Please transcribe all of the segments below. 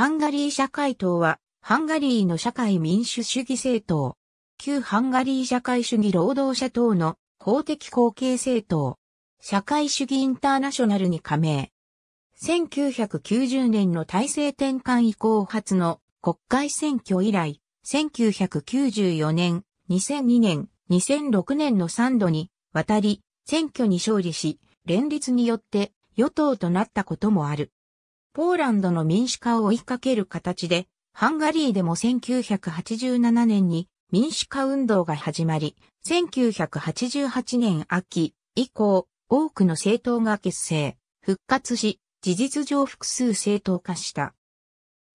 ハンガリー社会党は、ハンガリーの社会民主主義政党。旧ハンガリー社会主義労働者党の法的後継政党。社会主義インターナショナルに加盟。1990年の体制転換以降初の国会選挙以来、1994年、2002年、2006年の3度にわたり選挙に勝利し、連立によって与党となったこともある。ポーランドの民主化を追いかける形で、ハンガリーでも1987年に民主化運動が始まり、1988年秋以降、多くの政党が結成、復活し、事実上複数政党化した。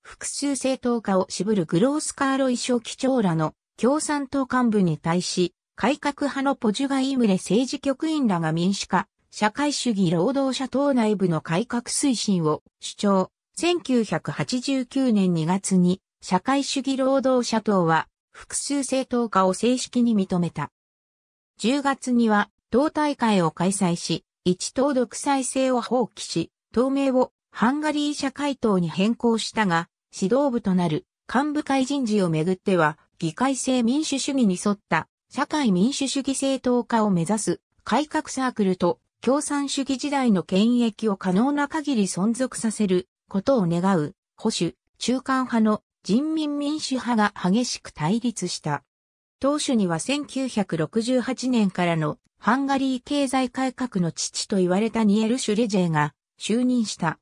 複数政党化を渋るグロースカーロイ書記長らの共産党幹部に対し、改革派のポジュガイムレ政治局員らが民主化、社会主義労働者党内部の改革推進を主張。1989年2月に社会主義労働者党は複数政党化を正式に認めた。10月には党大会を開催し、一党独裁制を放棄し、党名をハンガリー社会党に変更したが、指導部となる幹部会人事をめぐっては、議会制民主主義に沿った社会民主主義政党化を目指す改革サークルと共産主義時代の権益を可能な限り存続させることを願う保守、中間派の人民民主派が激しく対立した。当初には1968年からのハンガリー経済改革の父と言われたニエル・シュレジェが就任した。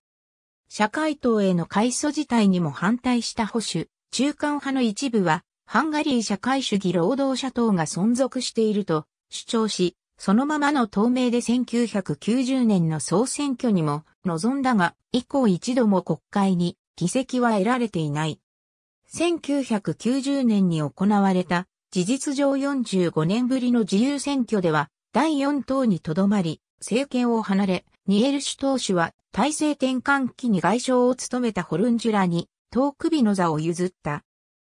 社会党への改組自体にも反対した保守、中間派の一部は、ハンガリー社会主義労働者党が存続していると主張し、そのままの透明で1990年の総選挙にも臨んだが、以降一度も国会に議席は得られていない。1990年に行われた事実上45年ぶりの自由選挙では第4党にとどまり、政権を離れ、ニエルシュ党首は体制転換期に外相を務めたホルンジュラにく首の座を譲った。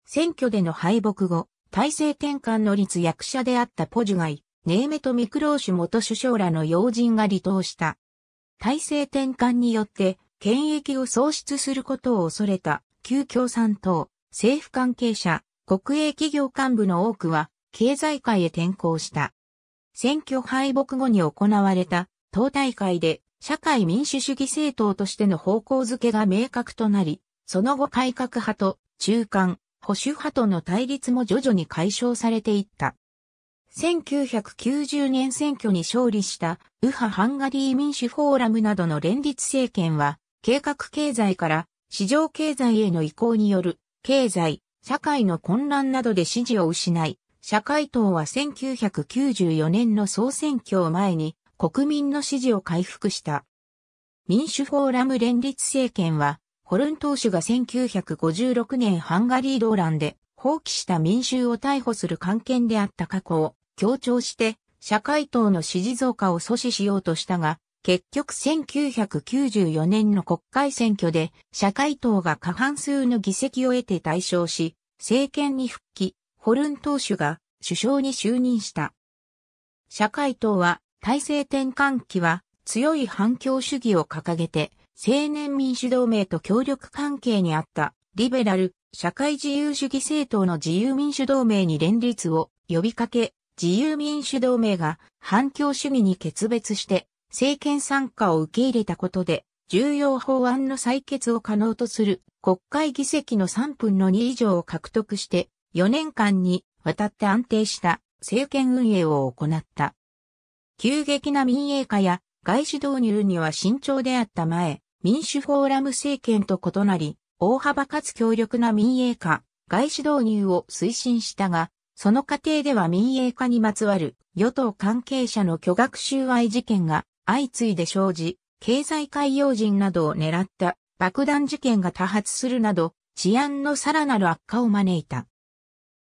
選挙での敗北後、体制転換の立役者であったポジュガイ、ネーメト・ミクローシュ元首相らの要人が離党した。体制転換によって、権益を喪失することを恐れた、旧共産党、政府関係者、国営企業幹部の多くは、経済界へ転向した。選挙敗北後に行われた、党大会で、社会民主主義政党としての方向づけが明確となり、その後改革派と中間、保守派との対立も徐々に解消されていった。1990年選挙に勝利した右派ハンガリー民主フォーラムなどの連立政権は、計画経済から市場経済への移行による経済、社会の混乱などで支持を失い、社会党は1994年の総選挙を前に国民の支持を回復した。民主フォーラム連立政権は、ホルン党首が1956年ハンガリー動乱で放棄した民衆を逮捕する関係であった過去を強調して、社会党の支持増加を阻止しようとしたが、結局1994年の国会選挙で社会党が過半数の議席を得て大勝し、政権に復帰、ホルン党首が首相に就任した。社会党は体制転換期は強い反共主義を掲げて、青年民主同盟と協力関係にあったリベラル社会自由主義政党の自由民主同盟に連立を呼びかけ、自由民主同盟が反共主義に決別して政権参加を受け入れたことで重要法案の採決を可能とする国会議席の3分の2以上を獲得して4年間にわたって安定した政権運営を行った。急激な民営化や外資導入には慎重であった前、民主フォーラム政権と異なり、大幅かつ強力な民営化、外資導入を推進したが、その過程では民営化にまつわる与党関係者の巨額収賄事件が相次いで生じ、経済界用人などを狙った爆弾事件が多発するなど、治安のさらなる悪化を招いた。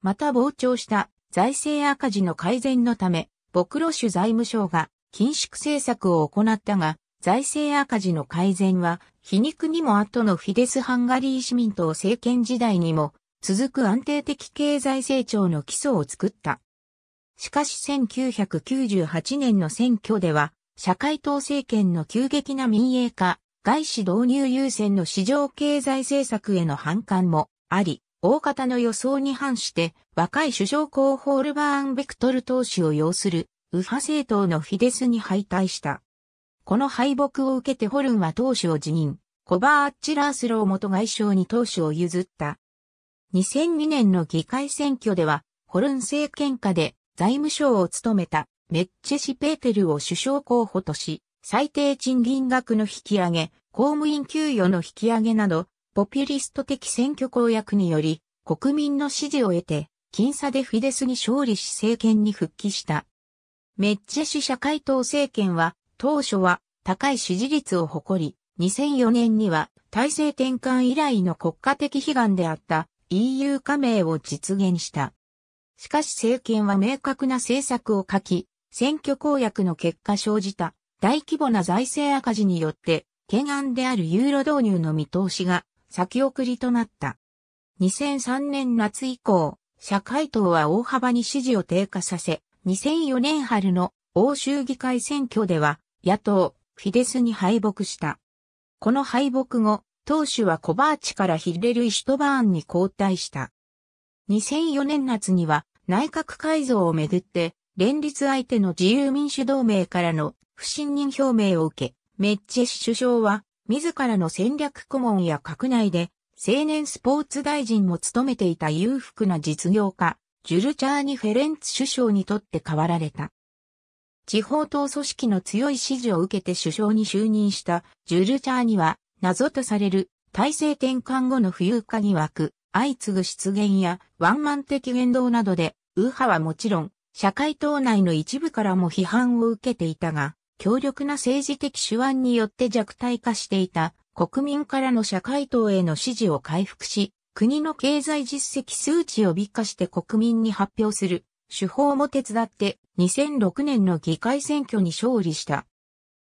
また膨張した財政赤字の改善のため、ボシュ財務省が緊縮政策を行ったが、財政赤字の改善は皮肉にも後のフィデス・ハンガリー市民党政権時代にも続く安定的経済成長の基礎を作った。しかし1998年の選挙では、社会党政権の急激な民営化、外資導入優先の市場経済政策への反感もあり、大方の予想に反して若い首相候補オルバーン・ベクトル党首を要する右派政党のフィデスに敗退した。この敗北を受けてホルンは党首を辞任、コバー・アッチ・ラースロー元外相に党首を譲った2002年の議会選挙では、ホルン政権下で財務省を務めたメッチェシペーテルを首相候補とし、最低賃金額の引き上げ、公務員給与の引き上げなど、ポピュリスト的選挙公約により、国民の支持を得て、僅差でフィデスに勝利し政権に復帰した。メッチェ氏社会党政権は、当初は高い支持率を誇り、2004年には体制転換以来の国家的悲願であった EU 加盟を実現した。しかし政権は明確な政策を書き、選挙公約の結果生じた大規模な財政赤字によって、懸案であるユーロ導入の見通しが先送りとなった。2003年夏以降、社会党は大幅に支持を低下させ、2004年春の欧州議会選挙では野党、フィデスに敗北した。この敗北後、投手はコバーチからヒッレル・イシュトバーンに交代した。2004年夏には内閣改造をめぐって、連立相手の自由民主同盟からの不信任表明を受け、メッチェ首相は自らの戦略顧問や閣内で青年スポーツ大臣も務めていた裕福な実業家、ジュルチャーニ・フェレンツ首相にとって代わられた。地方党組織の強い支持を受けて首相に就任したジュルチャーニは謎とされる体制転換後の浮遊化疑惑、相次ぐ失言やワンマン的言動などで、右派はもちろん、社会党内の一部からも批判を受けていたが、強力な政治的手腕によって弱体化していた国民からの社会党への支持を回復し、国の経済実績数値を美化して国民に発表する手法も手伝って2006年の議会選挙に勝利した。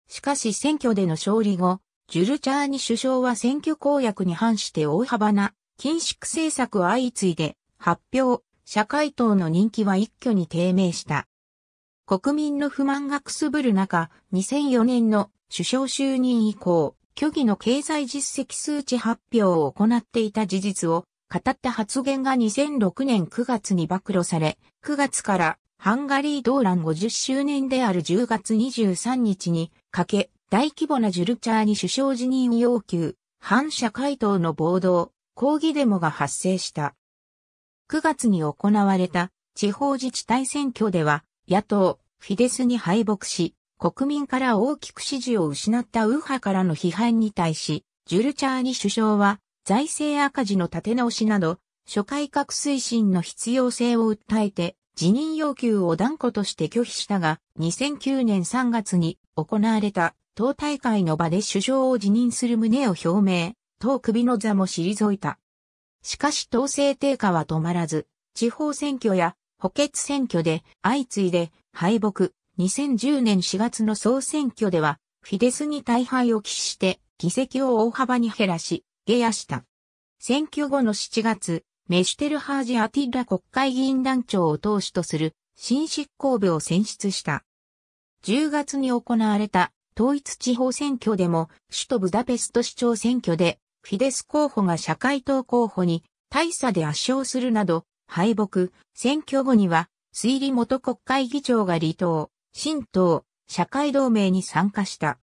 しかし選挙での勝利後、ジュルチャーニ首相は選挙公約に反して大幅な緊縮政策を相次いで発表、社会党の人気は一挙に低迷した。国民の不満がくすぶる中、2004年の首相就任以降、虚偽の経済実績数値発表を行っていた事実を語った発言が2006年9月に暴露され、9月からハンガリー動乱50周年である10月23日にかけ大規模なジュルチャーに首相辞任要求、反社会党の暴動、抗議デモが発生した。9月に行われた地方自治体選挙では、野党、フィデスに敗北し、国民から大きく支持を失った右派からの批判に対し、ジュルチャーニ首相は、財政赤字の立て直しなど、諸改革推進の必要性を訴えて、辞任要求を断固として拒否したが、2009年3月に行われた党大会の場で首相を辞任する旨を表明、党首の座も退いた。しかし党勢低下は止まらず、地方選挙や補欠選挙で相次いで敗北、2010年4月の総選挙では、フィデスに大敗を喫して議席を大幅に減らし、下野した。選挙後の7月、メシュテルハージ・アティラ国会議員団長を党首とする新執行部を選出した。10月に行われた統一地方選挙でも、首都ブダペスト市長選挙で、フィデス候補が社会党候補に大差で圧勝するなど、敗北、選挙後には、推理元国会議長が離党、新党、社会同盟に参加した。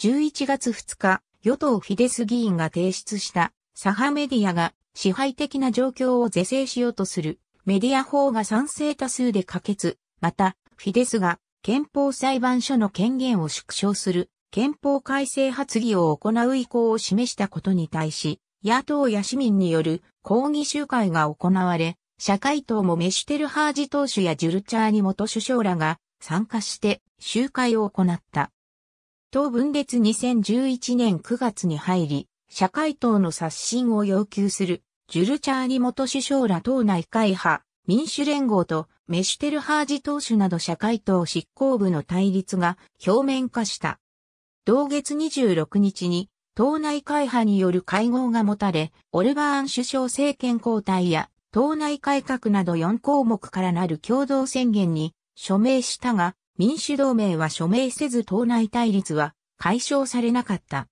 11月2日、与党フィデス議員が提出した左派メディアが支配的な状況を是正しようとするメディア法が賛成多数で可決、またフィデスが憲法裁判所の権限を縮小する憲法改正発議を行う意向を示したことに対し、野党や市民による抗議集会が行われ、社会党もメシュテルハージ党首やジュルチャーニ元首相らが参加して集会を行った。党分裂2011年9月に入り、社会党の刷新を要求するジュルチャーニ元首相ら党内会派、民主連合とメシュテルハージ党首など社会党執行部の対立が表面化した。同月26日に党内会派による会合が持たれ、オルバーン首相政権交代や党内改革など4項目からなる共同宣言に署名したが、民主同盟は署名せず党内対立は解消されなかった。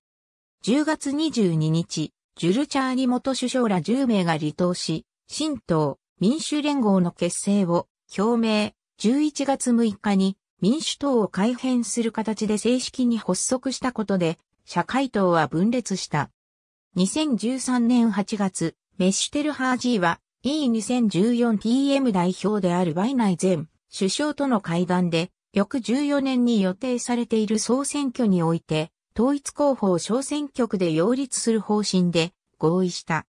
10月22日、ジュルチャーニ元首相ら10名が離党し、新党、民主連合の結成を表明、11月6日に民主党を改編する形で正式に発足したことで、社会党は分裂した。2013年8月、メッシュテルハージーは E2014PM 代表であるバイナイ前首相との会談で、翌14年に予定されている総選挙において、統一候補を小選挙区で擁立する方針で合意した。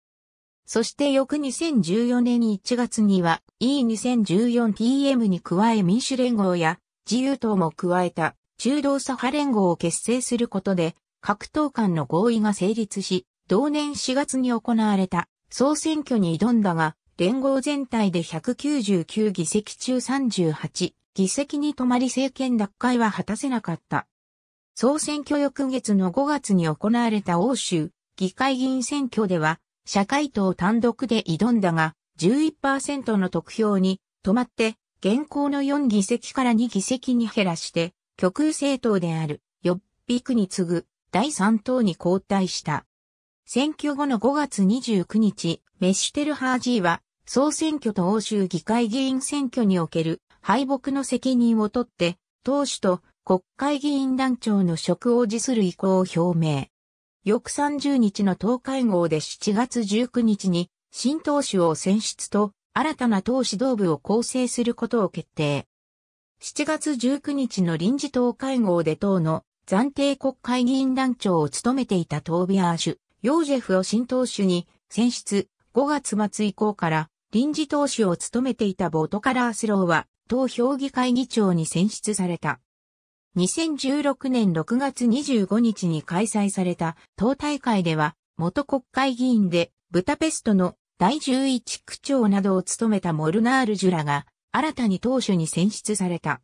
そして翌2014年1月には E2014PM に加え民主連合や自由党も加えた中道左派連合を結成することで各党間の合意が成立し、同年4月に行われた総選挙に挑んだが、連合全体で199議席中38議席に止まり政権奪回は果たせなかった。総選挙翌月の5月に行われた欧州議会議員選挙では社会党単独で挑んだが、11%の得票に止まって、現行の4議席から2議席に減らして、極右政党である、ヨッピクに次ぐ、第3党に交代した。選挙後の5月29日、メッシュテルハージーは、総選挙と欧州議会議員選挙における敗北の責任を取って、党首と国会議員団長の職を辞する意向を表明。翌30日の党会合で7月19日に新党首を選出と新たな党指導部を構成することを決定。7月19日の臨時党会合で党の暫定国会議員団長を務めていたトービアーシュ、ヨージェフを新党首に選出5月末以降から臨時党首を務めていたボトカラースローは党評議会議長に選出された。2016年6月25日に開催された党大会では、元国会議員で、ブタペストの第11区長などを務めたモルナール・ジュラが、新たに党首に選出された。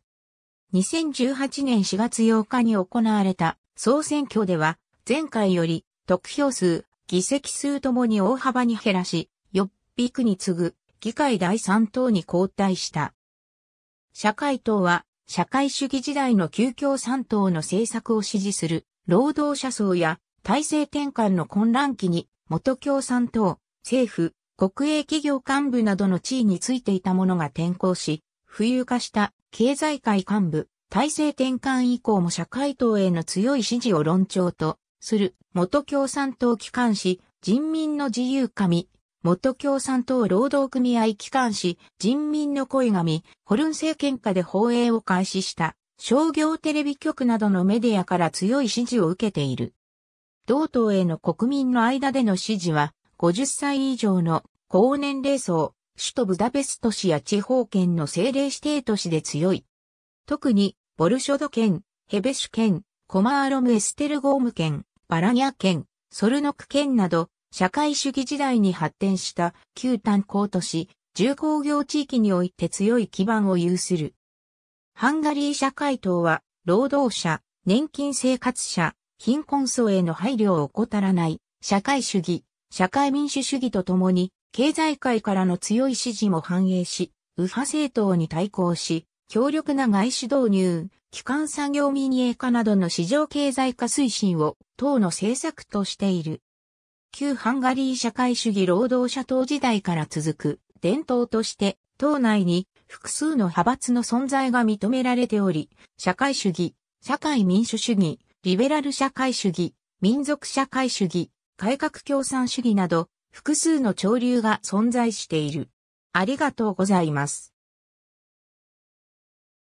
2018年4月8日に行われた総選挙では、前回より得票数、議席数ともに大幅に減らし、よっぴくに次ぐ議会第3党に交代した。社会党は社会主義時代の旧共産党の政策を支持する労働者層や体制転換の混乱期に元共産党、政府、国営企業幹部などの地位についていたものが転向し、浮遊化した経済界幹部、体制転換以降も社会党への強い支持を論調とする元共産党機関紙人民の自由神、元共産党労働組合機関紙、人民の声紙、ホルン政権下で放映を開始した商業テレビ局などのメディアから強い支持を受けている。同党への国民の間での支持は、50歳以上の高年齢層、首都ブダペスト市や地方圏の政令指定都市で強い。特に、ボルショド県、ヘベシュ県、コマーロムエステルゴーム県、バラニャ県、ソルノク県など、社会主義時代に発展した旧炭鉱都市、重工業地域において強い基盤を有する。ハンガリー社会党は、労働者、年金生活者、貧困層への配慮を怠らない、社会主義、社会民主主義とともに、経済界からの強い支持も反映し、右派政党に対抗し、強力な外資導入、基幹産業民営化などの市場経済化推進を党の政策としている。旧ハンガリー社会主義労働者党時代から続く伝統として党内に複数の派閥の存在が認められており、社会主義、社会民主主義、リベラル社会主義、民族社会主義、改革共産主義など複数の潮流が存在している。ありがとうございます。